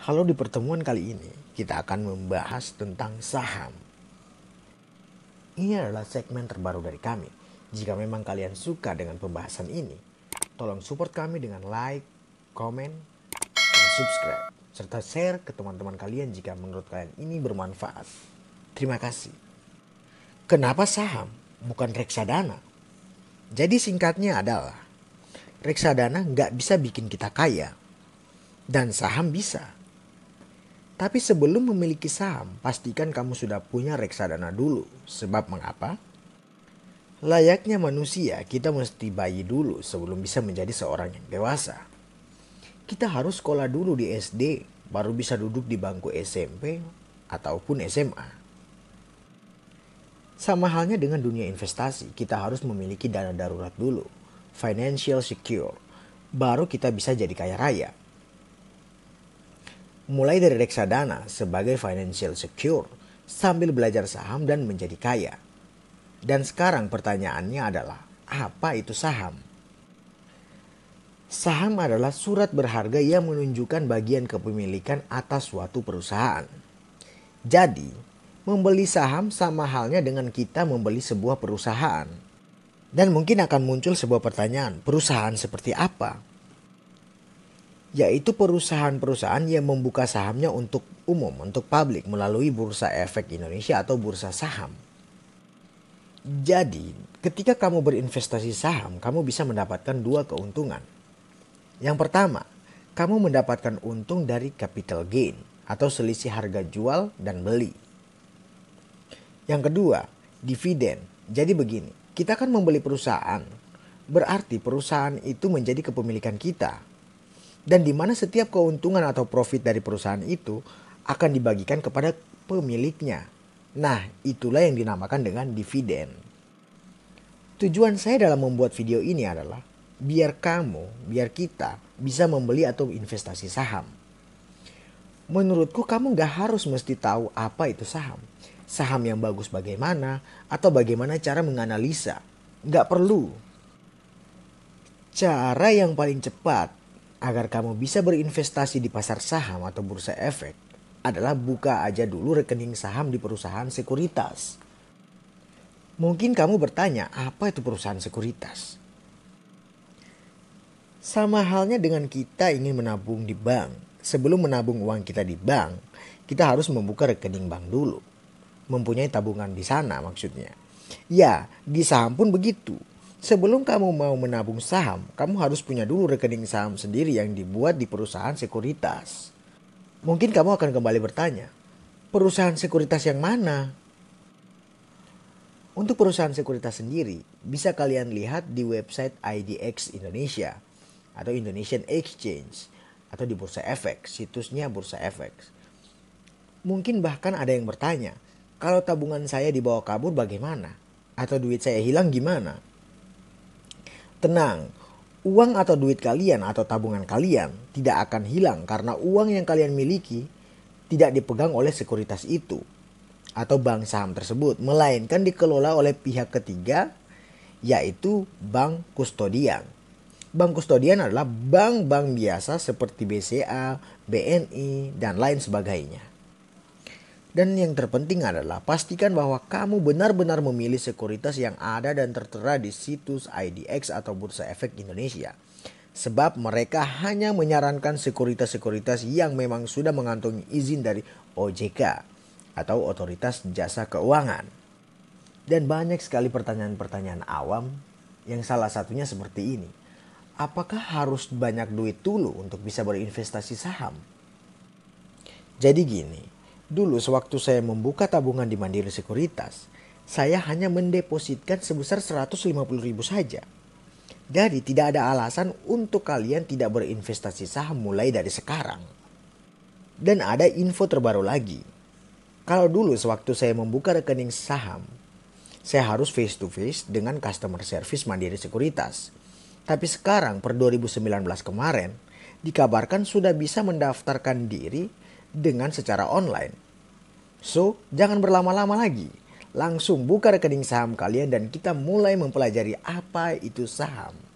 Halo di pertemuan kali ini kita akan membahas tentang saham. Ini adalah segmen terbaru dari kami. Jika memang kalian suka dengan pembahasan ini, tolong support kami dengan like, komen, dan subscribe. Serta share ke teman-teman kalian jika menurut kalian ini bermanfaat. Terima kasih. Kenapa saham bukan reksadana? Jadi singkatnya adalah reksadana nggak bisa bikin kita kaya dan saham bisa tapi sebelum memiliki saham, pastikan kamu sudah punya reksadana dulu. Sebab mengapa? Layaknya manusia, kita mesti bayi dulu sebelum bisa menjadi seorang yang dewasa. Kita harus sekolah dulu di SD, baru bisa duduk di bangku SMP ataupun SMA. Sama halnya dengan dunia investasi, kita harus memiliki dana darurat dulu, financial secure, baru kita bisa jadi kaya raya mulai dari reksadana sebagai financial secure sambil belajar saham dan menjadi kaya. Dan sekarang pertanyaannya adalah, apa itu saham? Saham adalah surat berharga yang menunjukkan bagian kepemilikan atas suatu perusahaan. Jadi, membeli saham sama halnya dengan kita membeli sebuah perusahaan. Dan mungkin akan muncul sebuah pertanyaan, perusahaan seperti apa? yaitu perusahaan-perusahaan yang membuka sahamnya untuk umum, untuk publik melalui Bursa Efek Indonesia atau bursa saham. Jadi, ketika kamu berinvestasi saham, kamu bisa mendapatkan dua keuntungan. Yang pertama, kamu mendapatkan untung dari capital gain atau selisih harga jual dan beli. Yang kedua, dividen. Jadi begini, kita kan membeli perusahaan. Berarti perusahaan itu menjadi kepemilikan kita dan di mana setiap keuntungan atau profit dari perusahaan itu akan dibagikan kepada pemiliknya. Nah, itulah yang dinamakan dengan dividen. Tujuan saya dalam membuat video ini adalah biar kamu, biar kita bisa membeli atau investasi saham. Menurutku kamu gak harus mesti tahu apa itu saham. Saham yang bagus bagaimana atau bagaimana cara menganalisa. Gak perlu. Cara yang paling cepat agar kamu bisa berinvestasi di pasar saham atau bursa efek adalah buka aja dulu rekening saham di perusahaan sekuritas. Mungkin kamu bertanya, apa itu perusahaan sekuritas? Sama halnya dengan kita ingin menabung di bank. Sebelum menabung uang kita di bank, kita harus membuka rekening bank dulu. Mempunyai tabungan di sana maksudnya. Ya, di saham pun begitu. Sebelum kamu mau menabung saham, kamu harus punya dulu rekening saham sendiri yang dibuat di perusahaan sekuritas. Mungkin kamu akan kembali bertanya, perusahaan sekuritas yang mana? Untuk perusahaan sekuritas sendiri, bisa kalian lihat di website IDX Indonesia atau Indonesian Exchange atau di Bursa Efek, situsnya Bursa Efek. Mungkin bahkan ada yang bertanya, kalau tabungan saya dibawa kabur bagaimana? Atau duit saya hilang gimana? Tenang, uang atau duit kalian atau tabungan kalian tidak akan hilang karena uang yang kalian miliki tidak dipegang oleh sekuritas itu atau bank saham tersebut, melainkan dikelola oleh pihak ketiga yaitu bank kustodian. Bank kustodian adalah bank-bank biasa seperti BCA, BNI, dan lain sebagainya. Dan yang terpenting adalah pastikan bahwa kamu benar-benar memilih sekuritas yang ada dan tertera di situs IDX atau Bursa Efek Indonesia. Sebab mereka hanya menyarankan sekuritas-sekuritas yang memang sudah mengantongi izin dari OJK atau Otoritas Jasa Keuangan. Dan banyak sekali pertanyaan-pertanyaan awam yang salah satunya seperti ini. Apakah harus banyak duit dulu untuk bisa berinvestasi saham? Jadi gini, Dulu sewaktu saya membuka tabungan di Mandiri Sekuritas, saya hanya mendepositkan sebesar 150 ribu saja. Jadi tidak ada alasan untuk kalian tidak berinvestasi saham mulai dari sekarang. Dan ada info terbaru lagi. Kalau dulu sewaktu saya membuka rekening saham, saya harus face to face dengan customer service Mandiri Sekuritas. Tapi sekarang per 2019 kemarin, dikabarkan sudah bisa mendaftarkan diri dengan secara online. So, jangan berlama-lama lagi. Langsung buka rekening saham kalian dan kita mulai mempelajari apa itu saham.